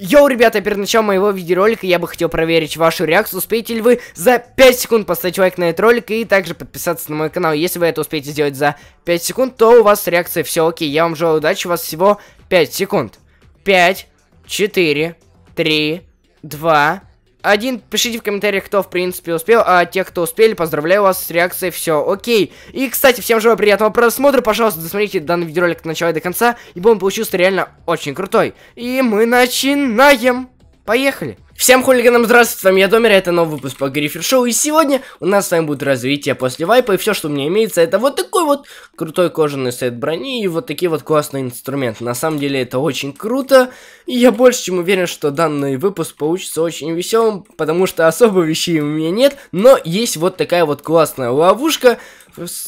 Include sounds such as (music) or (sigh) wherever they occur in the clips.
Йоу, ребята, перед началом моего видеоролика я бы хотел проверить вашу реакцию. Успеете ли вы за 5 секунд поставить лайк на этот ролик и также подписаться на мой канал. Если вы это успеете сделать за 5 секунд, то у вас реакция все окей. Я вам желаю удачи, у вас всего 5 секунд. 5, 4, 3, 2, один, пишите в комментариях, кто, в принципе, успел, а те, кто успели, поздравляю вас с реакцией, все, окей. И, кстати, всем желаю приятного просмотра, пожалуйста, досмотрите данный видеоролик от начала и до конца, ибо он получился реально очень крутой. И мы начинаем! Поехали! Всем хулиганам здравствуйте, с вами я Домер, это новый выпуск по Гриффер Шоу, и сегодня у нас с вами будет развитие после вайпа, и все, что у меня имеется, это вот такой вот крутой кожаный сет брони и вот такие вот классные инструменты. На самом деле это очень круто, и я больше чем уверен, что данный выпуск получится очень веселым, потому что особо вещей у меня нет, но есть вот такая вот классная ловушка,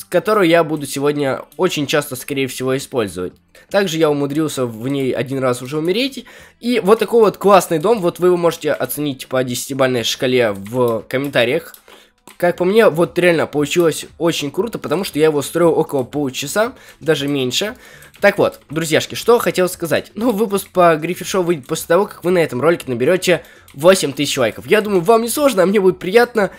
которую я буду сегодня очень часто, скорее всего, использовать. Также я умудрился в ней один раз уже умереть. И вот такой вот классный дом, вот вы его можете оценить по 10-бальной шкале в комментариях. Как по мне, вот реально получилось очень круто, потому что я его строил около полчаса, даже меньше. Так вот, друзьяшки, что хотел сказать. Ну, выпуск по Гриффишоу выйдет после того, как вы на этом ролике наберете 8000 лайков. Я думаю, вам не сложно, а мне будет приятно,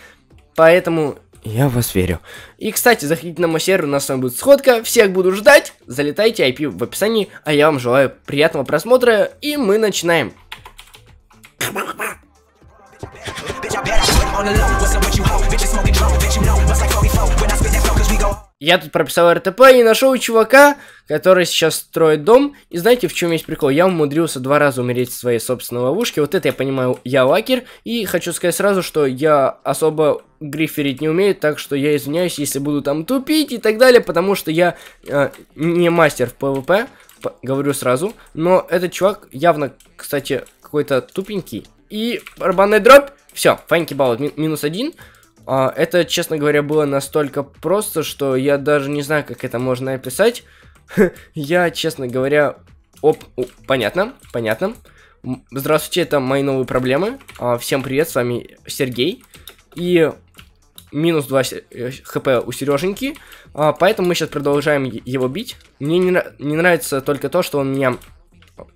поэтому я в вас верю. И, кстати, заходите на мой сервер, у нас с вами будет сходка, всех буду ждать, залетайте, IP в описании, а я вам желаю приятного просмотра, и мы начинаем. Bye. Я тут прописал РТП и нашел чувака, который сейчас строит дом. И знаете, в чем есть прикол? Я умудрился два раза умереть в своей собственной ловушке. Вот это я понимаю, я лакер. И хочу сказать сразу, что я особо гриферить не умею, так что я извиняюсь, если буду там тупить и так далее, потому что я э, не мастер в ПВП, говорю сразу. Но этот чувак явно, кстати, какой-то тупенький и барабанная дробь. Все, Фанки балл. минус один. А, это, честно говоря, было настолько просто, что я даже не знаю, как это можно описать. (laughs) я, честно говоря... Оп, о, понятно, понятно. Здравствуйте, это мои новые проблемы. А, всем привет, с вами Сергей. И минус 2 э, хп у Сереженьки. А, поэтому мы сейчас продолжаем его бить. Мне не, не нравится только то, что он меня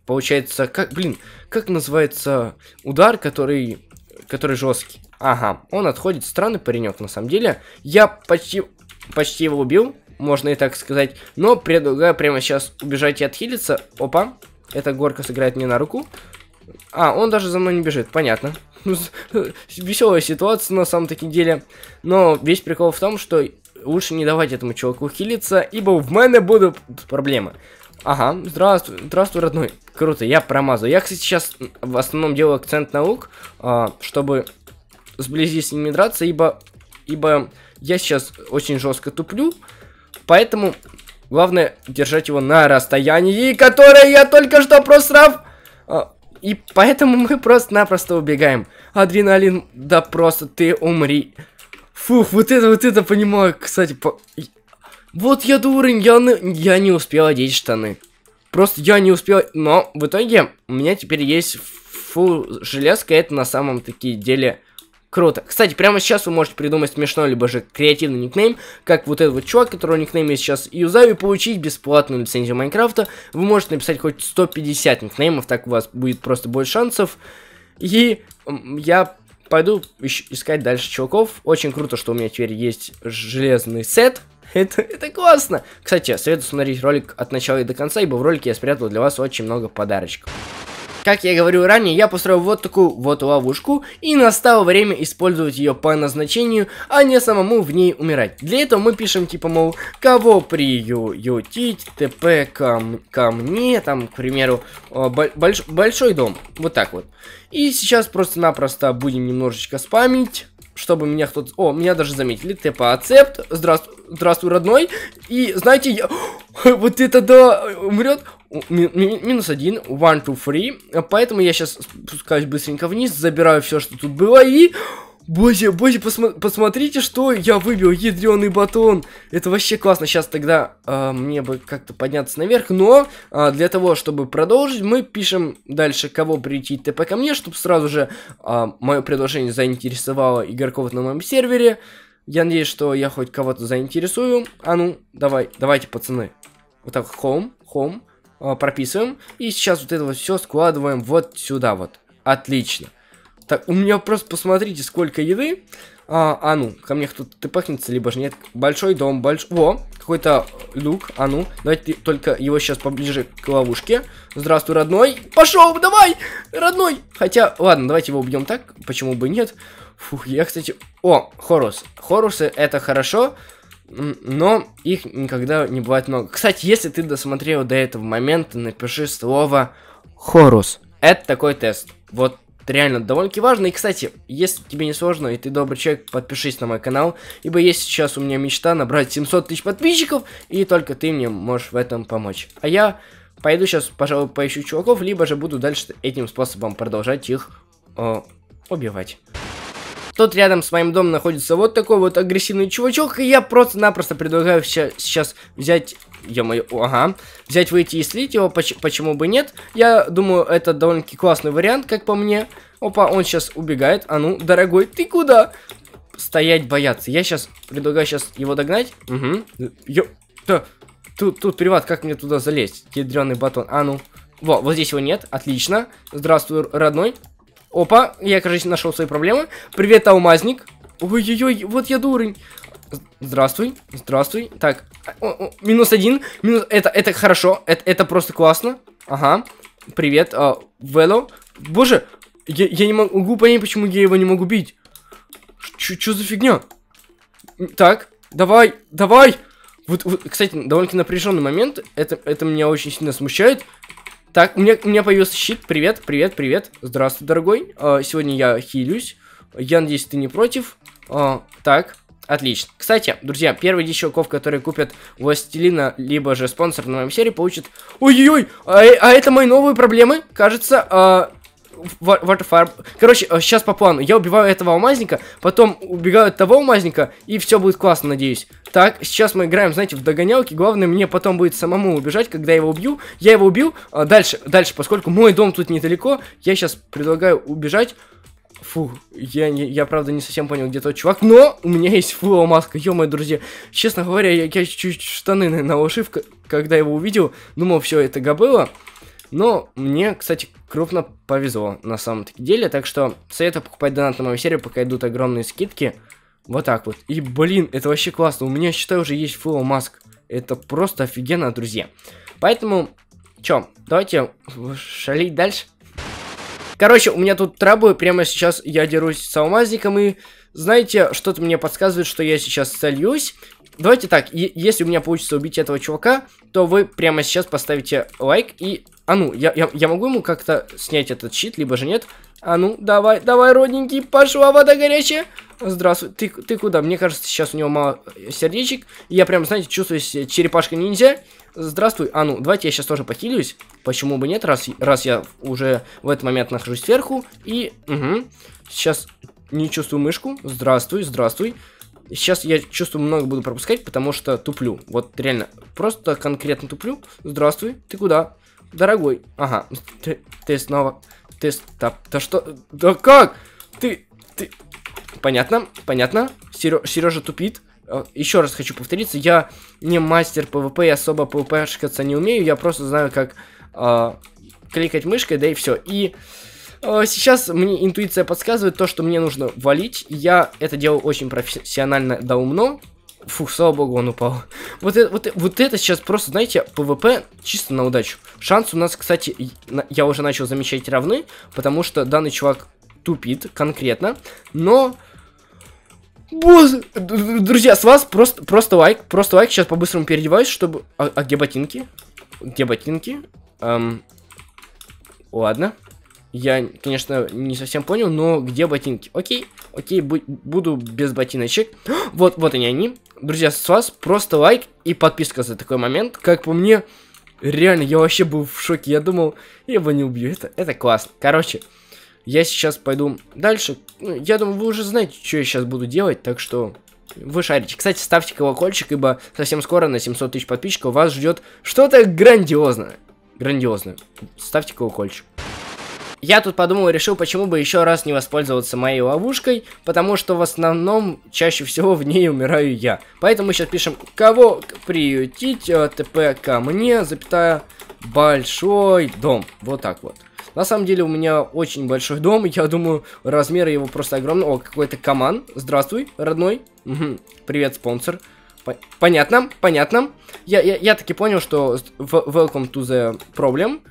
Получается, как, блин, как называется удар, который, который жесткий? Ага, он отходит, странный паренек на самом деле. Я почти, почти его убил, можно и так сказать. Но предлагаю прямо сейчас убежать и отхилиться. Опа, эта горка сыграет мне на руку. А, он даже за мной не бежит, понятно. (laughs) Веселая ситуация на самом таки деле. Но весь прикол в том, что лучше не давать этому чуваку хилиться, ибо в мене будут проблемы. Ага, здравствуй, здравствуй, родной. Круто, я промазал. Я, кстати, сейчас в основном делаю акцент на лук, а, чтобы сблизи с ними драться, ибо, ибо я сейчас очень жестко туплю, поэтому главное держать его на расстоянии, которое я только что просрав. А, и поэтому мы просто-напросто убегаем. Адреналин, да просто ты умри. Фух, вот это, вот это понимаю, кстати, по... Вот я дурень, я, я не успел одеть штаны. Просто я не успел... Но в итоге у меня теперь есть фу железка. Это на самом таки деле круто. Кстати, прямо сейчас вы можете придумать смешной, либо же креативный никнейм, как вот этот вот чувак, которого никнейм я сейчас юзаю, и получить бесплатную лицензию Майнкрафта. Вы можете написать хоть 150 никнеймов, так у вас будет просто больше шансов. И я пойду искать дальше чуваков. Очень круто, что у меня теперь есть железный сет это, это классно. Кстати, советую смотреть ролик от начала и до конца, ибо в ролике я спрятал для вас очень много подарочков. Как я говорил ранее, я построил вот такую вот ловушку, и настало время использовать ее по назначению, а не самому в ней умирать. Для этого мы пишем типа, мол, кого приютить, ТП ко, ко мне, там, к примеру, а, больш большой дом. Вот так вот. И сейчас просто-напросто будем немножечко спамить чтобы меня кто-то... О, меня даже заметили. Типа, Ацепт. Здравствуй, здравствуй, родной. И, знаете, я... (gasps) вот это да, умрет. минус один, one, two, three. Поэтому я сейчас спускаюсь быстренько вниз, забираю все, что тут было и... Боже, боже, посмо посмотрите, что я выбил, ядреный батон. Это вообще классно. Сейчас тогда э, мне бы как-то подняться наверх, но э, для того, чтобы продолжить, мы пишем дальше, кого прийти ТП ко мне, чтобы сразу же э, а, мое предложение заинтересовало игроков на моем сервере. Я надеюсь, что я хоть кого-то заинтересую. А ну, давай, давайте, пацаны. Вот так, home, home, э, прописываем. И сейчас вот это вот все складываем вот сюда вот. Отлично. Так, у меня просто посмотрите, сколько еды. А, а ну, ко мне кто-то ты пахнется, либо же нет. Большой дом, большой... Во, какой-то люк, а ну. Давайте только его сейчас поближе к ловушке. Здравствуй, родной. Пошел, давай, родной. Хотя, ладно, давайте его убьем так, почему бы нет. Фух, я, кстати... О, хорус. Хорусы это хорошо, но их никогда не бывает много. Кстати, если ты досмотрел до этого момента, напиши слово «хорус». Это такой тест. Вот это реально довольно-таки важно. И, кстати, если тебе не сложно, и ты добрый человек, подпишись на мой канал, ибо есть сейчас у меня мечта набрать 700 тысяч подписчиков, и только ты мне можешь в этом помочь. А я пойду сейчас, пожалуй, поищу чуваков, либо же буду дальше этим способом продолжать их э, убивать. Тут рядом с моим домом находится вот такой вот агрессивный чувачок, и я просто-напросто предлагаю сейчас взять ё-моё, ага. Взять, выйти и слить его, поч почему бы нет. Я думаю, это довольно-таки классный вариант, как по мне. Опа, он сейчас убегает. А ну, дорогой, ты куда? Стоять бояться. Я сейчас предлагаю сейчас его догнать. Угу. Ё... Да. Тут, тут приват, как мне туда залезть? Ядреный батон. А ну. Во, вот здесь его нет. Отлично. Здравствуй, родной. Опа, я, кажется, нашел свои проблемы. Привет, алмазник. Ой-ой-ой, вот я дурень. Здравствуй, здравствуй. Так, о, о, минус один. Минус... Это, это хорошо, это, это просто классно. Ага, привет, а, Вело. Боже, я, я не могу понять, почему я его не могу бить. Что за фигня? Так, давай, давай. Вот, вот кстати, довольно-таки напряженный момент. Это, это меня очень сильно смущает. Так, у меня, у меня появился щит. Привет, привет, привет. Здравствуй, дорогой. А, сегодня я хилюсь. Я надеюсь, ты не против. А, так, Отлично. Кстати, друзья, первый дичоков, которые купят Властелина, либо же спонсор на моем серии, получит... Ой-ой-ой, а, а это мои новые проблемы? Кажется, а... Waterfire. Короче, сейчас а, по плану. Я убиваю этого алмазника, потом убегаю от того алмазника, и все будет классно, надеюсь. Так, сейчас мы играем, знаете, в догонялки. Главное, мне потом будет самому убежать, когда я его убью. Я его убил. А дальше, дальше, поскольку мой дом тут недалеко, я сейчас предлагаю убежать. Фу, я, не, я правда не совсем понял, где тот чувак, но у меня есть фуло маска, ё друзья. Честно говоря, я, я чуть штаны наложив, когда его увидел, думал, все это габела. Но мне, кстати, крупно повезло на самом-таки деле, так что советую покупать донат на мою серию, пока идут огромные скидки. Вот так вот. И, блин, это вообще классно. У меня, считаю, уже есть фуло маск. Это просто офигенно, друзья. Поэтому, чё, давайте шалить дальше. Короче, у меня тут трабы, прямо сейчас я дерусь с алмазником, и знаете, что-то мне подсказывает, что я сейчас сольюсь. Давайте так, если у меня получится убить этого чувака, то вы прямо сейчас поставите лайк и... А ну, я, я, я могу ему как-то снять этот щит, либо же нет? А ну, давай, давай, родненький, пошла вода горячая. Здравствуй, ты, ты куда? Мне кажется, сейчас у него мало сердечек. Я прям, знаете, чувствую себя черепашка-ниндзя. Здравствуй, а ну, давайте я сейчас тоже похилюсь. Почему бы нет, раз, раз я уже в этот момент нахожусь сверху. И, угу, сейчас не чувствую мышку. Здравствуй, здравствуй. Сейчас я чувствую, много буду пропускать, потому что туплю. Вот реально, просто конкретно туплю. Здравствуй, ты куда? Дорогой. Ага, ты, ты снова... Ты... Да, да что... Да как? Ты... Ты... Понятно, понятно. Сережа тупит. Э, Еще раз хочу повториться, я не мастер ПВП, я особо шкаться не умею, я просто знаю, как э, кликать мышкой, да и все. И э, сейчас мне интуиция подсказывает то, что мне нужно валить. Я это делал очень профессионально да умно. Фух, слава богу, он упал. (laughs) Вот это, вот, э, вот это сейчас просто, знаете, ПВП чисто на удачу. Шанс у нас, кстати, я уже начал замечать равны, потому что данный чувак тупит конкретно, но Боже! Друзья, с вас просто, просто лайк, просто лайк. Сейчас по-быстрому переодеваюсь, чтобы... А, а где ботинки? Где ботинки? Эм... Ладно. Я, конечно, не совсем понял, но где ботинки? Окей, окей, бу буду без ботиночек. (gasps) Вот, вот они они. Друзья, с вас просто лайк и подписка за такой момент. Как по мне, реально, я вообще был в шоке. Я думал, я его не убью. Это, это классно. Короче, я сейчас пойду дальше. Ну, я думаю, вы уже знаете, что я сейчас буду делать, так что вы шарите. Кстати, ставьте колокольчик, ибо совсем скоро на 700 тысяч подписчиков вас ждет что-то грандиозное. Грандиозное. Ставьте колокольчик. Я тут подумал и решил, почему бы еще раз не воспользоваться моей ловушкой, потому что в основном чаще всего в ней умираю я. Поэтому мы сейчас пишем «Кого приютить?» а, «ТП ко мне», запятая «Большой дом». Вот так вот. На самом деле у меня очень большой дом, я думаю, размеры его просто огромные. О, какой-то команд. Здравствуй, родной. Угу. Привет, спонсор. Понятно, понятно. Я, я, я таки понял, что welcome to the problem.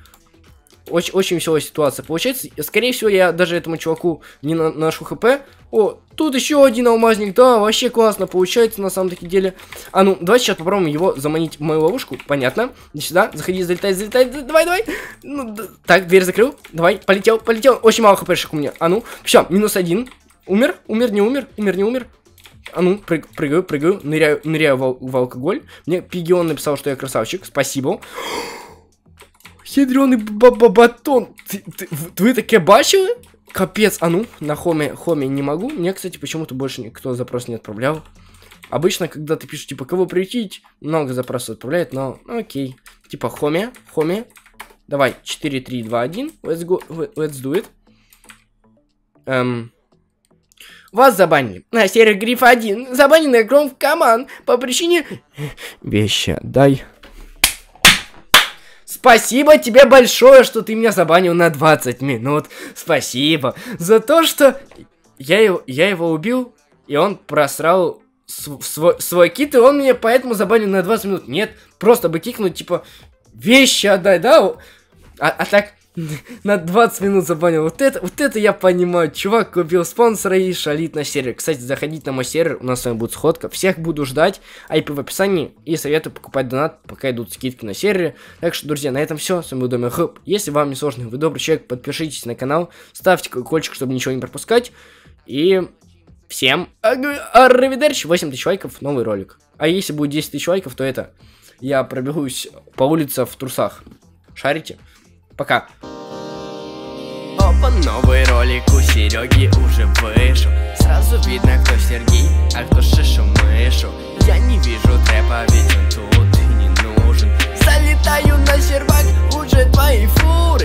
Очень, очень веселая ситуация получается. Скорее всего, я даже этому чуваку не на наношу хп. О, тут еще один алмазник. Да, вообще классно получается на самом таки деле. А ну, давайте сейчас попробуем его заманить в мою ловушку. Понятно. Иди сюда. Заходи, залетай, залетай. Давай, давай. Ну, да. Так, дверь закрыл. Давай, полетел, полетел. Очень мало хпшек у меня. А ну, все, минус один. Умер? Умер, не умер? Умер, не умер? А ну, прыг, прыгаю, прыгаю, ныряю, ныряю в, в алкоголь. Мне Пигион написал, что я красавчик. Спасибо. Ядрений бабабатон. Ты, ты, вы такие бачили? Капец, а ну, на хоме, хоме не могу. Мне, кстати, почему-то больше никто запрос не отправлял. Обычно, когда ты пишешь, типа, кого приютить, много запросов отправляет, но ну, окей. Типа, хоме, хоме. Давай, 4, 3, 2, 1. Let's, go, let's do it. Эм... Вас забанили. На серый гриф 1. Забаненный гром команд по причине... Вещи отдай. Спасибо тебе большое, что ты меня забанил на 20 минут. Спасибо за то, что я его, я его убил, и он просрал свой, свой кит, и он меня поэтому забанил на 20 минут. Нет, просто бы кикнуть, типа, вещи отдай, да? А, а так, на 20 минут забанил. Вот это, вот это я понимаю. Чувак купил спонсора и шалит на сервер. Кстати, заходите на мой сервер, у нас с вами будет сходка. Всех буду ждать. А IP в описании. И советую покупать донат, пока идут скидки на сервере. Так что, друзья, на этом все. С вами был Доми Хэп. Если вам не сложно, вы добрый человек, подпишитесь на канал, ставьте колокольчик, чтобы ничего не пропускать. И всем арривидерч, 8 тысяч лайков, новый ролик. А если будет 10 тысяч лайков, то это я пробегусь по улице в трусах. Шарите? Пока. Опа, новый ролик у Сереги уже вышел Сразу видно, кто Сергей, а кто шишу-мышу Я не вижу трэпа, ведь он тут и не нужен Залетаю на сервак, уже твои фуры